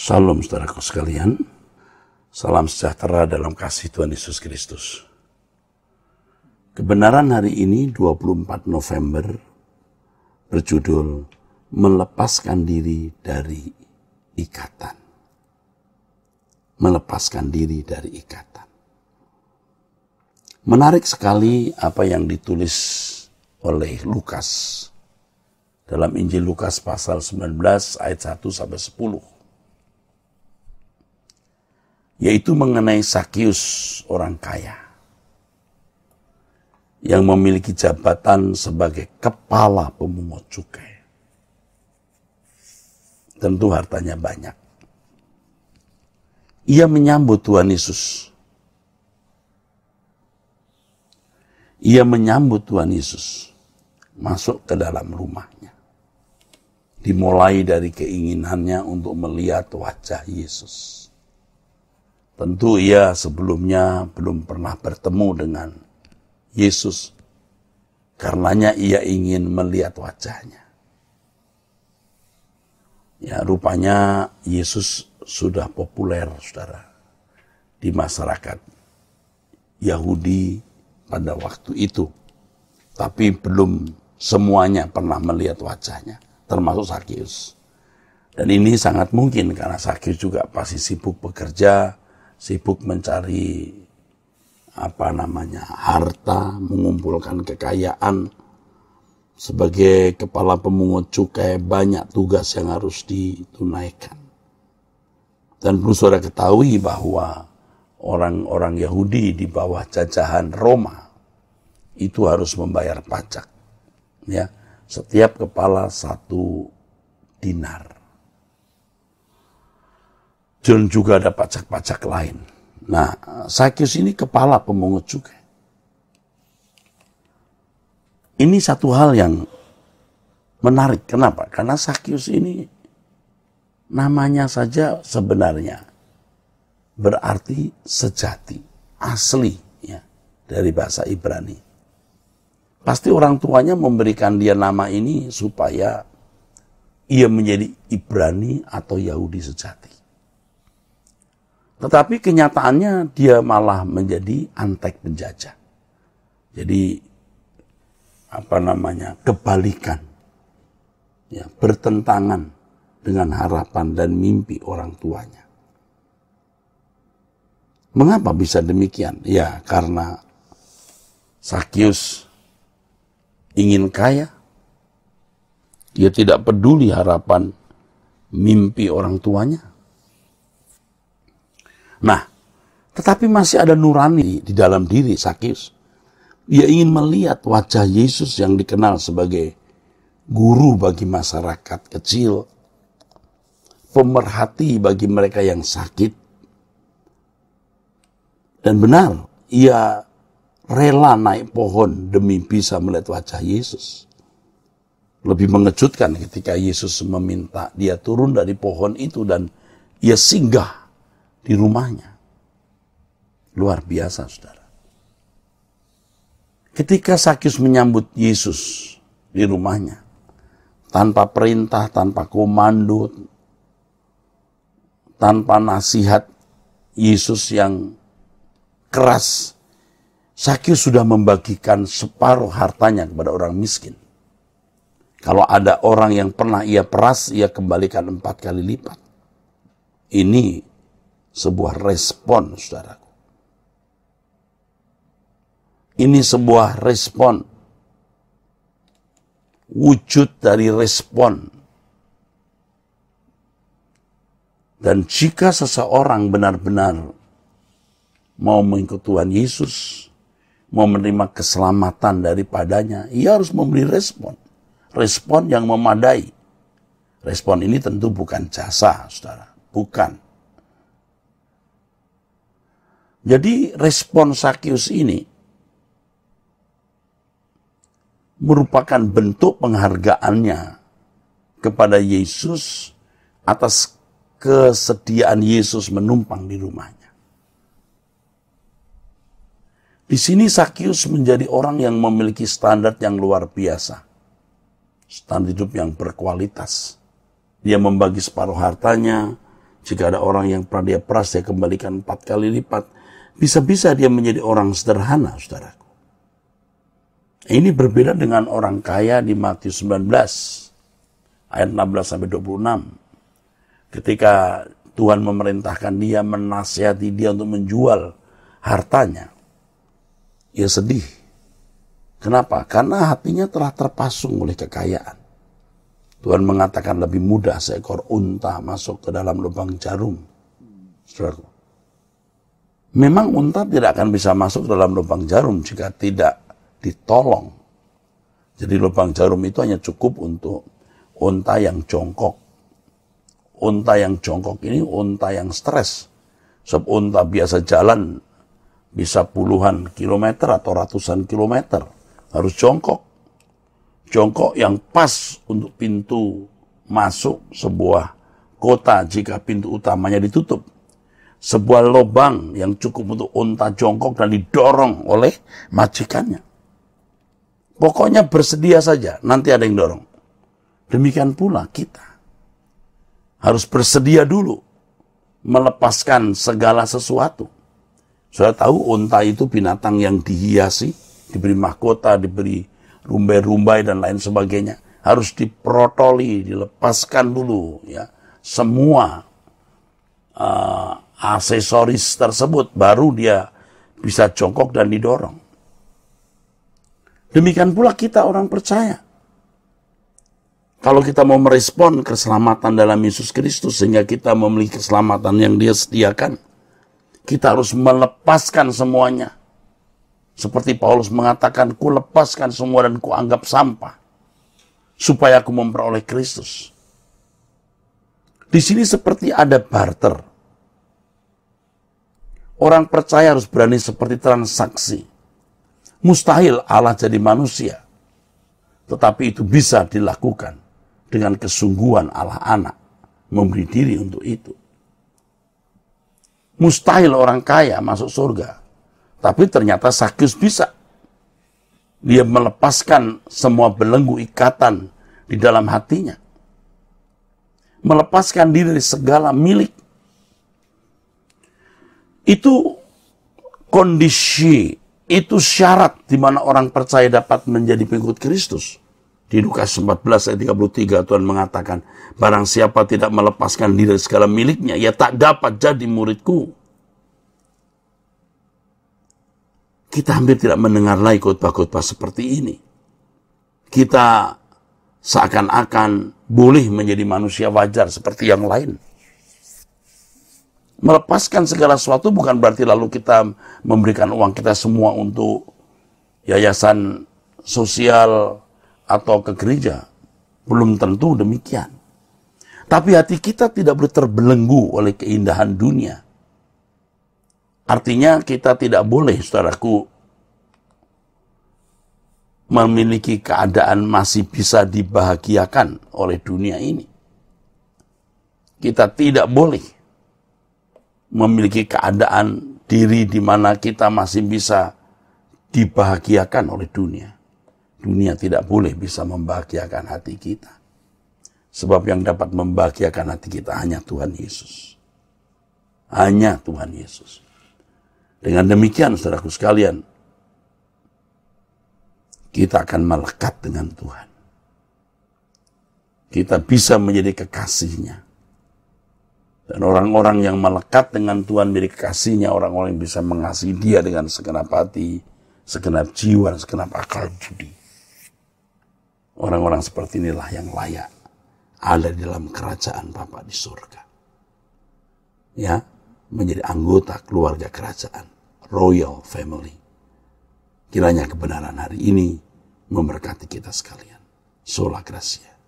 Shalom saudaraku sekalian. Salam sejahtera dalam kasih Tuhan Yesus Kristus. Kebenaran hari ini 24 November berjudul Melepaskan diri dari ikatan. Melepaskan diri dari ikatan. Menarik sekali apa yang ditulis oleh Lukas dalam Injil Lukas pasal 19 ayat 1 sampai 10 yaitu mengenai Sakius orang kaya yang memiliki jabatan sebagai kepala pemungut cukai. Tentu hartanya banyak. Ia menyambut Tuhan Yesus. Ia menyambut Tuhan Yesus masuk ke dalam rumahnya. Dimulai dari keinginannya untuk melihat wajah Yesus. Tentu ia sebelumnya belum pernah bertemu dengan Yesus. Karenanya ia ingin melihat wajahnya. Ya, rupanya Yesus sudah populer, saudara, di masyarakat Yahudi pada waktu itu. Tapi belum semuanya pernah melihat wajahnya, termasuk Sakyus. Dan ini sangat mungkin karena Sakyus juga pasti sibuk bekerja, sibuk mencari apa namanya harta, mengumpulkan kekayaan. Sebagai kepala pemungut cukai banyak tugas yang harus ditunaikan. Dan perlu saudara ketahui bahwa orang-orang Yahudi di bawah jajahan Roma itu harus membayar pajak. Ya, setiap kepala satu dinar dan juga ada pajak-pajak lain. Nah, Sakyus ini kepala pemungut juga. Ini satu hal yang menarik. Kenapa? Karena Sakyus ini namanya saja sebenarnya berarti sejati, asli ya dari bahasa Ibrani. Pasti orang tuanya memberikan dia nama ini supaya ia menjadi Ibrani atau Yahudi sejati. Tetapi kenyataannya dia malah menjadi antek penjajah. Jadi apa namanya? kebalikan. Ya, bertentangan dengan harapan dan mimpi orang tuanya. Mengapa bisa demikian? Ya, karena Sakyus ingin kaya. Dia tidak peduli harapan mimpi orang tuanya. Nah, tetapi masih ada nurani di dalam diri Sakis. Ia ingin melihat wajah Yesus yang dikenal sebagai guru bagi masyarakat kecil, pemerhati bagi mereka yang sakit. Dan benar, ia rela naik pohon demi bisa melihat wajah Yesus. Lebih mengejutkan ketika Yesus meminta dia turun dari pohon itu dan ia singgah di rumahnya. Luar biasa, saudara. Ketika Sakyus menyambut Yesus di rumahnya, tanpa perintah, tanpa komando, tanpa nasihat Yesus yang keras, Sakyus sudah membagikan separuh hartanya kepada orang miskin. Kalau ada orang yang pernah ia peras, ia kembalikan empat kali lipat. Ini sebuah respon, saudaraku. Ini sebuah respon, wujud dari respon. Dan jika seseorang benar-benar mau mengikut Tuhan Yesus, mau menerima keselamatan daripadanya, ia harus memberi respon. Respon yang memadai. Respon ini tentu bukan jasa, saudara. Bukan jadi respon Sakyus ini merupakan bentuk penghargaannya kepada Yesus atas kesediaan Yesus menumpang di rumahnya. Di sini Sakyus menjadi orang yang memiliki standar yang luar biasa. Standar hidup yang berkualitas. Dia membagi separuh hartanya. Jika ada orang yang pernah dia peras, dia kembalikan empat kali lipat bisa-bisa dia menjadi orang sederhana, saudaraku. Ini berbeda dengan orang kaya di Matius 19 ayat 16 sampai 26. Ketika Tuhan memerintahkan dia menasihati dia untuk menjual hartanya. Ia sedih. Kenapa? Karena hatinya telah terpasung oleh kekayaan. Tuhan mengatakan lebih mudah seekor unta masuk ke dalam lubang jarum. Saudaraku. Memang unta tidak akan bisa masuk dalam lubang jarum jika tidak ditolong. Jadi lubang jarum itu hanya cukup untuk unta yang jongkok. Unta yang jongkok ini unta yang stres. Sebab unta biasa jalan bisa puluhan kilometer atau ratusan kilometer. Harus jongkok. Jongkok yang pas untuk pintu masuk sebuah kota jika pintu utamanya ditutup sebuah lubang yang cukup untuk unta jongkok dan didorong oleh majikannya. Pokoknya bersedia saja, nanti ada yang dorong. Demikian pula kita. Harus bersedia dulu melepaskan segala sesuatu. Sudah tahu unta itu binatang yang dihiasi, diberi mahkota, diberi rumbai-rumbai dan lain sebagainya. Harus diprotoli, dilepaskan dulu ya. Semua ah, aksesoris tersebut baru dia bisa jongkok dan didorong. Demikian pula kita orang percaya. Kalau kita mau merespon keselamatan dalam Yesus Kristus sehingga kita memiliki keselamatan yang dia sediakan, kita harus melepaskan semuanya. Seperti Paulus mengatakan, ku lepaskan semua dan ku anggap sampah. Supaya aku memperoleh Kristus. Di sini seperti ada barter. Orang percaya harus berani seperti transaksi. Mustahil Allah jadi manusia. Tetapi itu bisa dilakukan dengan kesungguhan Allah anak. Memberi diri untuk itu. Mustahil orang kaya masuk surga. Tapi ternyata Sakyus bisa. Dia melepaskan semua belenggu ikatan di dalam hatinya. Melepaskan diri dari segala milik itu kondisi, itu syarat di mana orang percaya dapat menjadi pengikut Kristus. Di Lukas 14 ayat 33 Tuhan mengatakan, Barang siapa tidak melepaskan diri dari segala miliknya, ia tak dapat jadi muridku. Kita hampir tidak mendengar lagi khotbah-khotbah seperti ini. Kita seakan-akan boleh menjadi manusia wajar seperti yang lain melepaskan segala sesuatu bukan berarti lalu kita memberikan uang kita semua untuk yayasan sosial atau ke gereja. Belum tentu demikian. Tapi hati kita tidak boleh terbelenggu oleh keindahan dunia. Artinya kita tidak boleh, saudaraku, memiliki keadaan masih bisa dibahagiakan oleh dunia ini. Kita tidak boleh memiliki keadaan diri di mana kita masih bisa dibahagiakan oleh dunia. Dunia tidak boleh bisa membahagiakan hati kita. Sebab yang dapat membahagiakan hati kita hanya Tuhan Yesus. Hanya Tuhan Yesus. Dengan demikian, saudaraku sekalian, kita akan melekat dengan Tuhan. Kita bisa menjadi kekasihnya. Dan orang-orang yang melekat dengan Tuhan milik kasihnya, orang-orang yang bisa mengasihi dia dengan segenap hati, segenap jiwa, dan segenap akal budi. Orang-orang seperti inilah yang layak ada di dalam kerajaan Bapa di surga. Ya, menjadi anggota keluarga kerajaan, royal family. Kiranya kebenaran hari ini memberkati kita sekalian. Sola Gracia.